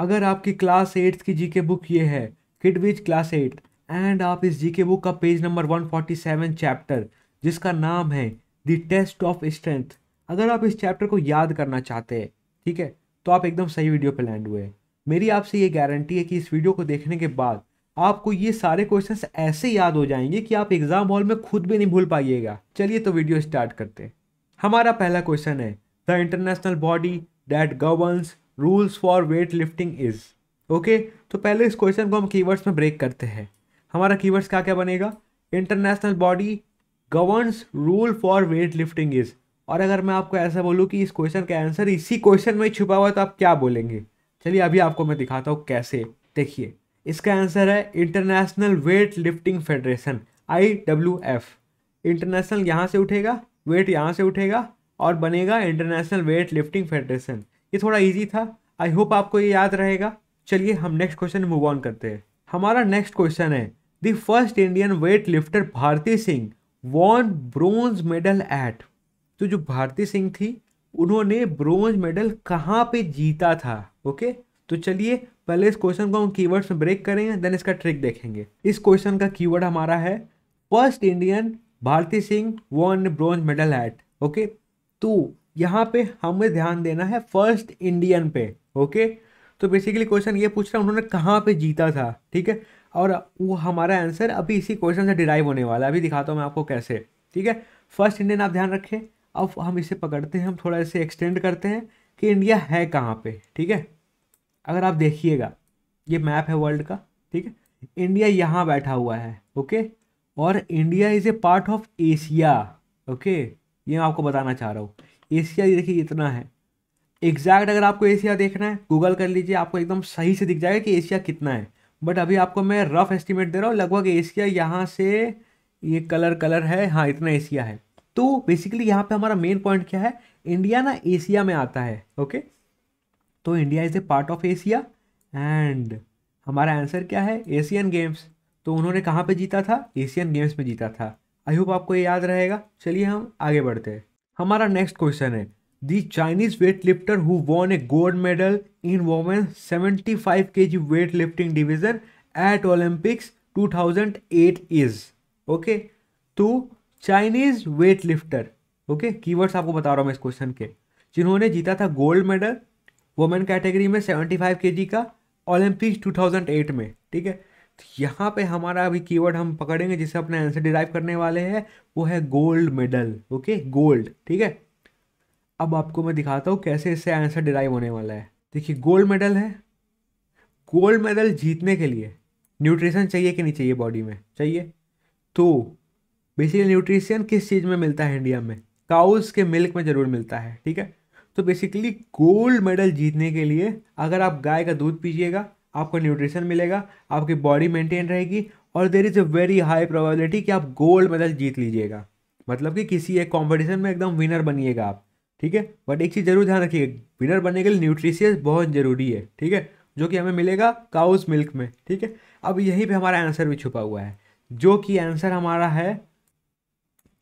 अगर आपकी class eighth की जीके बुक ये है किडविच क्लास एट एंड आप इस जीके बुक का पेज नंबर 147 चैप्टर जिसका नाम है द टेस्ट ऑफ स्ट्रेंथ अगर आप इस चैप्टर को याद करना चाहते हैं ठीक है तो आप एकदम सही वीडियो पर लैंड हुए मेरी आपसे ये गारंटी है कि इस वीडियो को देखने के बाद आपको ये सारे क्वेश्चंस ऐसे याद हो जाएंगे कि आप एग्जाम हॉल में खुद भी नहीं भूल पाइएगा चलिए तो वीडियो स्टार्ट करते हैं हमारा पहला क्वेश्चन है the international body that governs rules for weight lifting is okay तो पहले इस क्वेश्चन को हम कीवर्ड्स में ब्रेक करते हैं हमारा कीवर्ड्स क्या क्या बनेगा international body governs rule for weight lifting is और अगर मैं आपको ऐसा बोलूँ कि इस क्वेश्चन का आंसर इसी क्वेश्चन में छुपा हुआ है तो आप क्या बोलेंगे चलिए अभी आपको मैं दिखाता हूँ कैसे देखिए इसका आंसर है international weight lifting federation I W F international यहाँ से उठेगा वेट यहाँ से उठेगा और बनेगा इंटरनेशनल वेट लिफ्टिंग फेडरेशन ये थोड़ा इजी था आई होप आपको ये याद रहेगा चलिए हम नेक्स्ट क्वेश्चन मूव ऑन करते हैं हमारा नेक्स्ट क्वेश्चन है the first Indian weight lifter Bharti Singh won bronze medal at तो जो भारती सिंह थी उन्होंने ब्रोंज मेडल कहाँ पे जीता था ओके तो चलिए पहले इस क्वेश्चन को हम कीवर्ड्स में ब्रेक करेंगे देन इसका ट्रिक देखेंगे इस क्वेश्चन का कीवर्ड हमारा है first Indian Bharti Singh won bronze medal at okay तो यहाँ पे हमें ध्यान देना है फर्स्ट इंडियन पे ओके तो बेसिकली क्वेश्चन ये पूछ रहा है उन्होंने कहाँ पे जीता था ठीक है और वो हमारा आंसर अभी इसी क्वेश्चन से डिराइव होने वाला है अभी दिखाता हूँ मैं आपको कैसे ठीक है फर्स्ट इंडियन आप ध्यान रखें अब हम इसे पकड़ते हैं हम थोड़ा इसे एक्सटेंड करते हैं कि इंडिया है कहाँ पे ठीक है अगर आप देखिएगा ये मैप है वर्ल्ड का ठीक है इंडिया यहाँ बैठा हुआ है ओके और India is a part of Asia okay ये मैं आपको बताना चाह रहा हूँ एशिया ये देखिए इतना है एग्जैक्ट अगर आपको एशिया देखना है गूगल कर लीजिए आपको एकदम सही से दिख जाएगा कि एशिया कितना है बट अभी आपको मैं रफ एस्टिमेट दे रहा हूँ लगभग एशिया यहाँ से ये कलर कलर है हाँ इतना एशिया है तो बेसिकली यहाँ पे हमारा मेन पॉइंट क्या है इंडिया ना एशिया में आता है ओके तो India is a part of Asia and हमारा आंसर क्या है एशियन गेम्स तो उन्होंने कहाँ पे जीता था एशियन गेम्स में जीता था आई होप आपको ये याद रहेगा चलिए हम आगे बढ़ते हैं हमारा नेक्स्ट क्वेश्चन है the Chinese weight lifter who won a gold medal in women K G weight lifting division at Olympics two thousand eight is okay तो Chinese weight lifter okay keywords आपको बता रहा हूँ मैं इस क्वेश्चन के जिन्होंने जीता था गोल्ड मेडल वोमेन कैटेगरी में सेवेंटी फाइव के जी का ओलंपिक्स एट में ठीक है यहाँ पे हमारा अभी कीवर्ड हम पकड़ेंगे जिसे अपने आंसर डिराइव करने वाले हैं वो है गोल्ड मेडल ओके गोल्ड ठीक है अब आपको मैं दिखाता हूँ कैसे इससे आंसर डिराइव होने वाला है देखिए गोल्ड मेडल है गोल्ड मेडल जीतने के लिए न्यूट्रिशन चाहिए कि नहीं चाहिए बॉडी में चाहिए तो बेसिकली न्यूट्रिशन किस चीज़ में मिलता है इंडिया में काउस के मिल्क में ज़रूर मिलता है ठीक है तो बेसिकली गोल्ड मेडल जीतने के लिए अगर आप गाय का दूध पीजिएगा आपको न्यूट्रिशन मिलेगा आपकी बॉडी मेंटेन रहेगी और there is a very high probability कि आप गोल्ड मेडल जीत लीजिएगा मतलब कि किसी एक कॉम्पिटिशन में एकदम विनर बनिएगा आप ठीक है बट एक चीज़ ज़रूर ध्यान रखिएगा विनर बनने के लिए न्यूट्रिशियस बहुत ज़रूरी है ठीक है जो कि हमें मिलेगा काउस मिल्क में ठीक है अब यहीं पे हमारा आंसर भी छुपा हुआ है जो कि आंसर हमारा है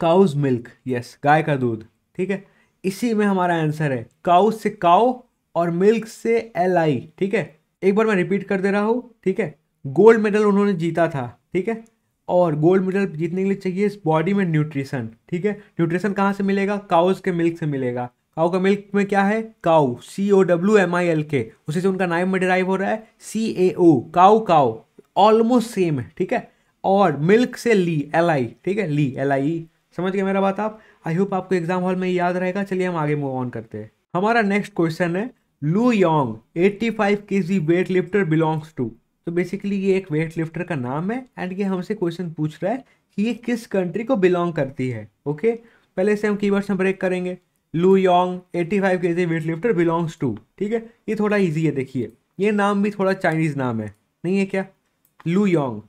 काउज मिल्क यस गाय का दूध ठीक है इसी में हमारा आंसर है काउस से काउ और मिल्क से एल आई ठीक है एक बार मैं रिपीट कर दे रहा हूँ ठीक है गोल्ड मेडल उन्होंने जीता था ठीक है और गोल्ड मेडल जीतने के लिए चाहिए इस बॉडी में न्यूट्रिशन ठीक है न्यूट्रिशन कहाँ से मिलेगा काउस के मिल्क से मिलेगा काउ का मिल्क में क्या है cow C O W M I L के उसी से उनका नाइम में डिराइव हो रहा है C A O cow cow almost same है ठीक है और मिल्क से ली एल आई ठीक है ली एल आई समझ गए मेरा बात आप आई होप आपको एग्जाम हॉल में याद रहेगा चलिए हम आगे मूव ऑन करते हैं हमारा नेक्स्ट क्वेश्चन है Lu Yong 85 G weight lifter belongs to तो बेसिकली ये एक वेट लिफ्टर का नाम है एंड ये हमसे क्वेश्चन पूछ रहा है कि ये किस कंट्री को बिलोंग करती है ओके okay? पहले से हम कीवर्ड्स में ब्रेक करेंगे Lu Yong 85 G weight lifter belongs to ठीक है ये थोड़ा ईजी है देखिए ये नाम भी थोड़ा चाइनीज़ नाम है नहीं है क्या लू योंग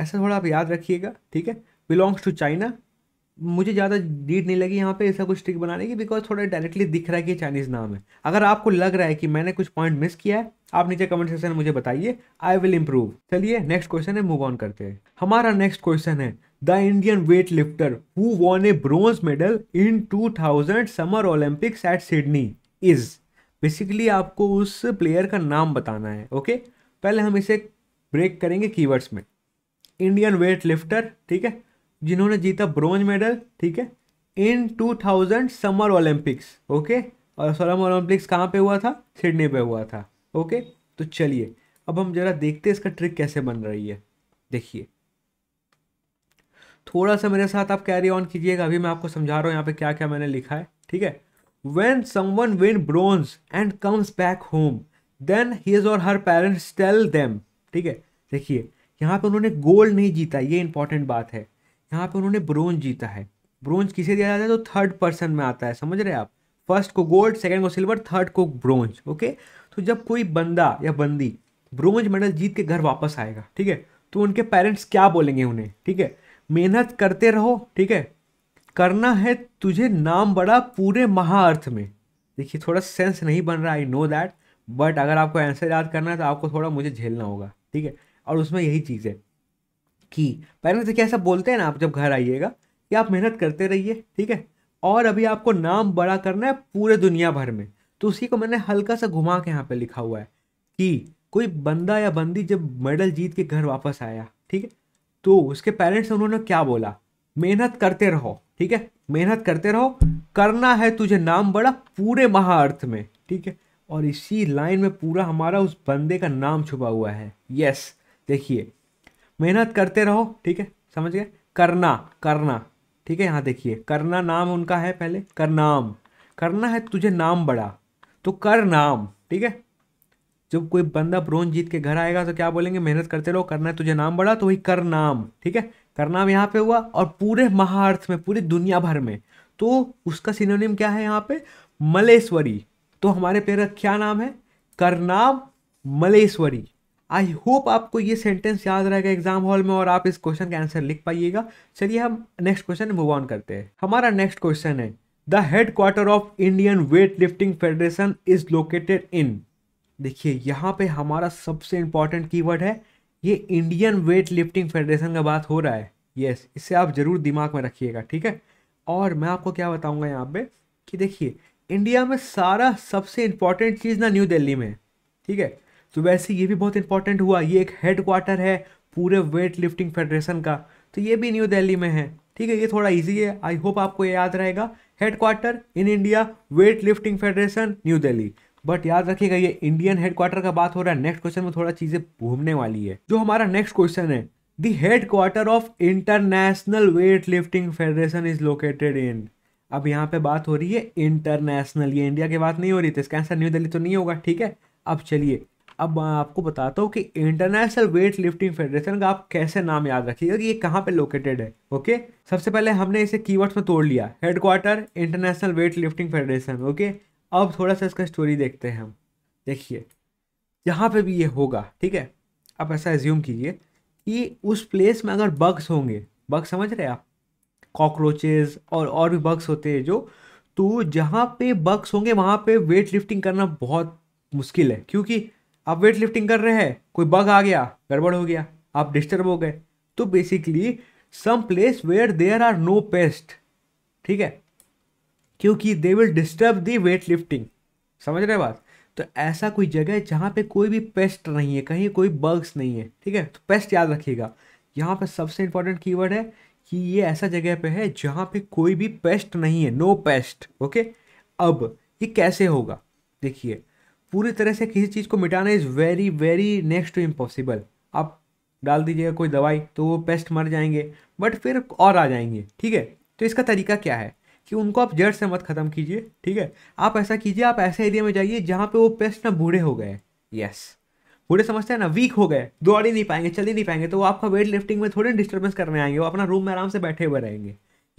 ऐसा थोड़ा आप याद रखिएगा ठीक है बिलोंग्स टू चाइना मुझे ज़्यादा डीट नहीं लगी यहाँ पे ऐसा कुछ ट्रिक बनाने की बिकॉज थोड़ा डायरेक्टली दिख रहा है कि चाइनीज़ नाम है अगर आपको लग रहा है कि मैंने कुछ पॉइंट मिस किया है आप नीचे कमेंट सेक्शन में मुझे बताइए आई विल इम्प्रूव चलिए नेक्स्ट क्वेश्चन है मूव ऑन करते हैं हमारा नेक्स्ट क्वेश्चन है the Indian weight lifter who won a bronze medal in two thousand summer Olympics at Sydney is basically आपको उस प्लेयर का नाम बताना है ओके पहले हम इसे ब्रेक करेंगे कीवर्ड्स में इंडियन वेट लिफ्टर ठीक है जिन्होंने जीता ब्रॉन्ज मेडल ठीक है इन 2000 समर ओलंपिक्स ओके और समर ओलंपिक्स कहाँ पे हुआ था सिडनी पे हुआ था ओके तो चलिए अब हम जरा देखते हैं इसका ट्रिक कैसे बन रही है देखिए थोड़ा सा मेरे साथ आप कैरी ऑन कीजिएगा अभी मैं आपको समझा रहा हूँ यहाँ पे क्या क्या मैंने लिखा है ठीक है when one win bronze and comes back home then his और हर पेरेंट्स टेल देम ठीक है देखिए यहाँ पे उन्होंने गोल्ड नहीं जीता ये इंपॉर्टेंट बात है यहाँ पे उन्होंने ब्रोंज जीता है ब्रोंज किसे दिया जाता है तो थर्ड पर्सन में आता है समझ रहे आप फर्स्ट को गोल्ड सेकंड को सिल्वर थर्ड को ब्रोंज ओके तो जब कोई बंदा या बंदी ब्रोंज मेडल जीत के घर वापस आएगा ठीक है तो उनके पेरेंट्स क्या बोलेंगे उन्हें ठीक है मेहनत करते रहो ठीक है करना है तुझे नाम बड़ा पूरे महाअर्थ में देखिए थोड़ा सेंस नहीं बन रहा आई नो दैट बट अगर आपको आंसर याद करना है तो आपको थोड़ा मुझे झेलना होगा ठीक है और उसमें यही चीज़ है कि पेरेंट्स देखिए ऐसा बोलते हैं ना आप जब घर आइएगा कि आप मेहनत करते रहिए ठीक है और अभी आपको नाम बड़ा करना है पूरे दुनिया भर में तो उसी को मैंने हल्का सा घुमा के यहाँ पे लिखा हुआ है कि कोई बंदा या बंदी जब मेडल जीत के घर वापस आया ठीक है तो उसके पेरेंट्स उन्होंने क्या बोला मेहनत करते रहो ठीक है मेहनत करते रहो करना है तुझे नाम बड़ा पूरे महाअर्थ में ठीक है और इसी लाइन में पूरा हमारा उस बंदे का नाम छुपा हुआ है यस देखिए मेहनत करते रहो ठीक है समझ गए करना करना ठीक है यहाँ देखिए करना नाम उनका है पहले करनाम करना है तुझे नाम बड़ा तो कर नाम ठीक है जब कोई बंदा ब्रोन जीत के घर आएगा तो क्या बोलेंगे मेहनत करते रहो करना है तुझे नाम बड़ा तो वही कर नाम ठीक है कर नाम यहाँ पे हुआ और पूरे महाअर्थ में पूरी दुनिया भर में तो उसका सिनोनिम क्या है यहाँ पे मलेश्वरी तो हमारे पेड़ क्या नाम है करनाम मलेश्वरी आई होप आपको ये सेंटेंस याद रहेगा एग्जाम हॉल में और आप इस क्वेश्चन का आंसर लिख पाइएगा चलिए हम नेक्स्ट क्वेश्चन मूव ऑन करते हैं हमारा नेक्स्ट क्वेश्चन है the headquarter of Indian weight lifting federation is located in देखिए यहाँ पे हमारा सबसे इंपॉर्टेंट की है ये इंडियन वेट लिफ्टिंग फेडरेशन का बात हो रहा है यस yes, इसे आप ज़रूर दिमाग में रखिएगा ठीक है और मैं आपको क्या बताऊँगा यहाँ पे कि देखिए इंडिया में सारा सबसे इंपॉर्टेंट चीज़ ना न्यू दिल्ली में ठीक है तो वैसे ये भी बहुत इंपॉर्टेंट हुआ ये एक हेड क्वार्टर है पूरे वेट लिफ्टिंग फेडरेशन का तो ये भी न्यू दिल्ली में है ठीक है ये थोड़ा इजी है आई होप आपको ये याद रहेगा headquarter in India weight lifting federation New Delhi but याद रखिएगा ये इंडियन हेडक्वार्टर का बात हो रहा है नेक्स्ट क्वेश्चन में थोड़ा चीजें घूमने वाली है जो हमारा नेक्स्ट क्वेश्चन है the headquarter of international weight lifting federation is located in अब यहाँ पे बात हो रही है इंटरनेशनल ये इंडिया की बात नहीं हो रही थी तो इसका आंसर न्यू दिल्ली तो नहीं होगा ठीक है अब चलिए अब मैं आपको बताता हूँ कि इंटरनेशनल वेट लिफ्टिंग फेडरेशन का आप कैसे नाम याद रखिएगा कि ये कहाँ पे लोकेटेड है ओके सबसे पहले हमने इसे कीवर्ड्स में तोड़ लिया headquarter international weight lifting federation okay अब थोड़ा सा इसका स्टोरी देखते हैं हम देखिए यहाँ पे भी ये होगा ठीक है आप ऐसा एज्यूम कीजिए कि उस प्लेस में अगर बग्स होंगे बग समझ रहे आप कॉकरोचेज और और भी बग्स होते हैं जो तो जहाँ पे बग्स होंगे वहाँ पे वेट लिफ्टिंग करना बहुत मुश्किल है क्योंकि आप वेट लिफ्टिंग कर रहे हैं कोई बग आ गया गड़बड़ हो गया आप डिस्टर्ब हो गए तो basically some place where there are no pest ठीक है क्योंकि they will disturb the weight lifting समझ रहे बात तो ऐसा कोई जगह है जहाँ पे कोई भी पेस्ट नहीं है कहीं कोई बग्स नहीं है ठीक है तो पेस्ट याद रखिएगा यहाँ पे सबसे इंपॉर्टेंट की है कि ये ऐसा जगह पे है जहाँ पे कोई भी पेस्ट नहीं है नो पेस्ट ओके अब ये कैसे होगा देखिए पूरी तरह से किसी चीज़ को मिटाना is very very next to impossible आप डाल दीजिएगा कोई दवाई तो वो पेस्ट मर जाएंगे बट फिर और आ जाएंगे ठीक है तो इसका तरीका क्या है कि उनको आप जड़ से मत ख़त्म कीजिए ठीक है आप ऐसा कीजिए आप ऐसे एरिया में जाइए जहाँ पे वो पेस्ट ना बूढ़े हो गए यस बूढ़े समझते हैं ना वीक हो गए दौड़ ही नहीं पाएंगे चल ही नहीं पाएंगे तो वो आपका वेट लिफ्टिंग में थोड़ी डिस्टर्बेंस करने आएंगे वो अपना रूम में आराम से बैठे हुए रहेंगे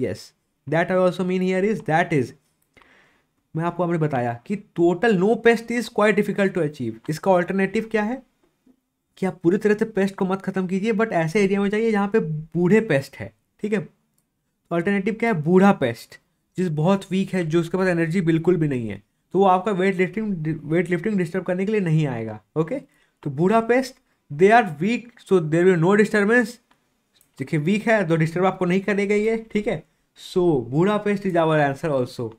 yes that I also mean here is that is मैं आपको आपने बताया कि total no pest is quite difficult to achieve इसका ऑल्टरनेटिव क्या है कि आप पूरी तरह से पेस्ट को मत खत्म कीजिए बट ऐसे एरिया में जाइए जहाँ पे बूढ़े पेस्ट है ठीक है ऑल्टरनेटिव क्या है बूढ़ा पेस्ट जिस बहुत वीक है जो उसके पास एनर्जी बिल्कुल भी नहीं है तो वो आपका weight lifting weight lifting disturb करने के लिए नहीं आएगा ओके तो Budapest they are weak so there will no disturbance देखिए वीक है तो डिस्टर्ब आपको नहीं करेगा ये ठीक है so Budapest is our answer also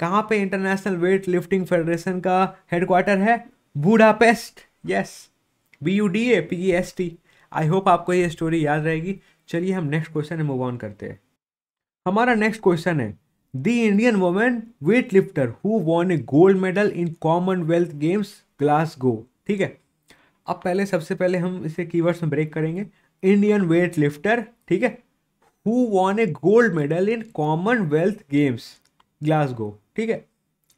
कहाँ पे इंटरनेशनल वेट लिफ्टिंग फेडरेशन का हेडक्वार्टर है Budapest yes B U D A P S T I hope आपको ये स्टोरी याद रहेगी चलिए हम नेक्स्ट क्वेश्चन मूव ऑन करते हैं हमारा नेक्स्ट क्वेश्चन है the Indian women weight lifter who won a gold medal in Commonwealth Games Glasgow ठीक है अब पहले सबसे पहले हम इसे कीवर्ड्स में ब्रेक करेंगे इंडियन वेट लिफ्टर ठीक है who won a gold medal in Commonwealth Games Glasgow ठीक है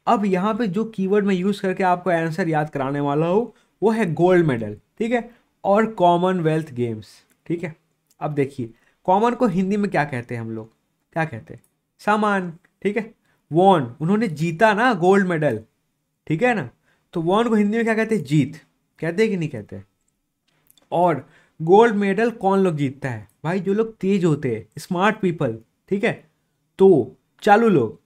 अब यहाँ पे जो कीवर्ड मैं यूज़ करके आपको आंसर याद कराने वाला हूँ वो है गोल्ड मेडल ठीक है और कॉमनवेल्थ गेम्स ठीक है अब देखिए कॉमन को हिंदी में क्या कहते हैं हम लोग क्या कहते हैं सामान ठीक है वॉन उन्होंने जीता ना गोल्ड मेडल ठीक है ना तो वॉन को हिंदी में क्या कहते हैं जीत कहते हैं कि नहीं कहते और गोल्ड मेडल कौन लोग जीतता है भाई जो लोग तेज होते हैं स्मार्ट पीपल ठीक है तो चालू लोग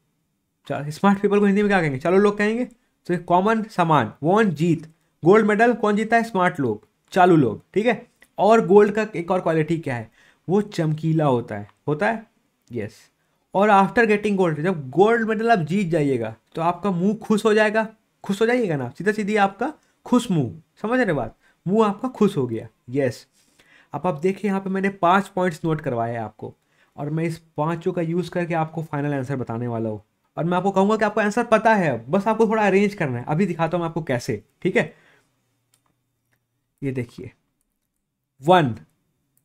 स्मार्ट पीपल को हिंदी में क्या कहेंगे चलो लोग कहेंगे तो कॉमन सामान वॉन जीत गोल्ड मेडल कौन जीता है स्मार्ट लोग चालू लोग ठीक है और गोल्ड का एक और क्वालिटी क्या है वो चमकीला होता है होता है यस yes. और आफ्टर गेटिंग गोल्ड जब गोल्ड मेडल आप जीत जाइएगा तो आपका मुंह खुश हो जाएगा खुश हो जाइएगा ना सीधा सीधी आपका खुश मुंह समझ रहे बात मुंह आपका खुश हो गया यस अब आप देखिए यहाँ पे मैंने पांच पॉइंट्स नोट करवाए हैं आपको और मैं इस पांचों का यूज़ करके आपको फाइनल आंसर बताने वाला हूँ और मैं आपको कहूंगा कि आपको आंसर पता है बस आपको थोड़ा अरेंज करना है अभी दिखाता हूं आपको कैसे ठीक है ये देखिए वन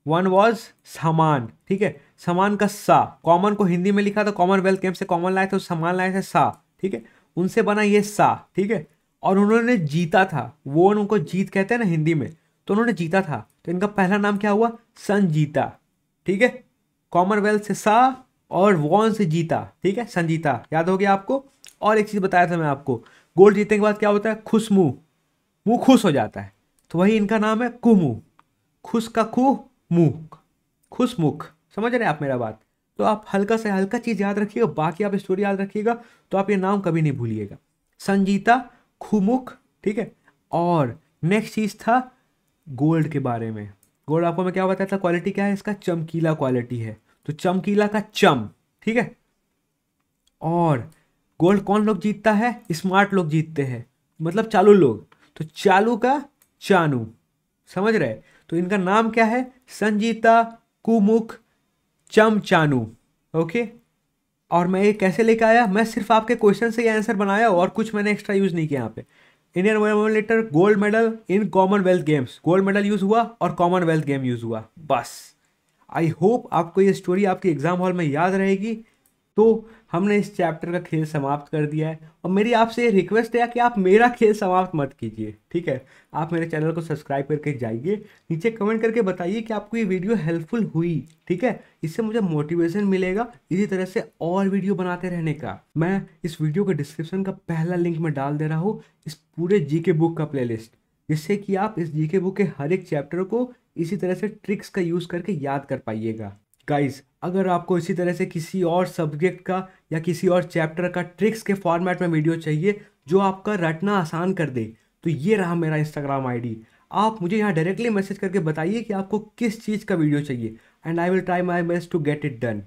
वन वॉज समान ठीक है समान का सा कॉमन को हिंदी में लिखा था कॉमनवेल्थ गेम से कॉमन लाए थे समान लाए थे सा ठीक है उनसे बना ये सा ठीक है और उन्होंने जीता था वो उनको जीत कहते हैं ना हिंदी में तो उन्होंने जीता था तो इनका पहला नाम क्या हुआ संजीता ठीक है कॉमनवेल्थ से सा और वॉन से जीता ठीक है संजीता याद हो गया आपको और एक चीज़ बताया था मैं आपको गोल्ड जीतने के बाद क्या होता है खुश मुंह मुंह खुश हो जाता है तो वही इनका नाम है कुमुह खुश का खुह मुख खुश मुख समझ रहे हैं आप मेरा बात तो आप हल्का से हल्का चीज़ याद रखिएगा बाकी आप स्टोरी याद रखिएगा तो आप ये नाम कभी नहीं भूलिएगा संजीता खुमुख ठीक है और नेक्स्ट चीज़ था गोल्ड के बारे में गोल्ड आपको मैं क्या बताया था क्वालिटी क्या है इसका चमकीला क्वालिटी है तो चमकीला का चम ठीक है और गोल्ड कौन लोग जीतता है स्मार्ट लोग जीतते हैं मतलब चालू लोग तो चालू का चानू समझ रहे तो इनका नाम क्या है संजीता कुमुख चम चानू ओके और मैं ये कैसे लेकर आया मैं सिर्फ आपके क्वेश्चन से ये आंसर बनाया और कुछ मैंने एक्स्ट्रा यूज़ नहीं किया यहाँ पे Indian letter gold medal in Commonwealth Games gold medal use हुआ और कॉमनवेल्थ गेम यूज़ हुआ बस आई होप आपको ये स्टोरी आपके एग्ज़ाम हॉल में याद रहेगी तो हमने इस चैप्टर का खेल समाप्त कर दिया है और मेरी आपसे ये रिक्वेस्ट है कि आप मेरा खेल समाप्त मत कीजिए ठीक है आप मेरे चैनल को सब्सक्राइब करके जाइए नीचे कमेंट करके बताइए कि आपको ये वीडियो हेल्पफुल हुई ठीक है इससे मुझे मोटिवेशन मिलेगा इसी तरह से और वीडियो बनाते रहने का मैं इस वीडियो के डिस्क्रिप्शन का पहला लिंक में डाल दे रहा हूँ इस पूरे जी बुक का प्ले जिससे कि आप इस जीके बुक के हर एक चैप्टर को इसी तरह से ट्रिक्स का यूज़ करके याद कर पाइएगा गाइस अगर आपको इसी तरह से किसी और सब्जेक्ट का या किसी और चैप्टर का ट्रिक्स के फॉर्मेट में वीडियो चाहिए जो आपका रटना आसान कर दे तो ये रहा मेरा इंस्टाग्राम आईडी आप मुझे यहाँ डायरेक्टली मैसेज करके बताइए कि आपको किस चीज़ का वीडियो चाहिए and I will try my best to get it done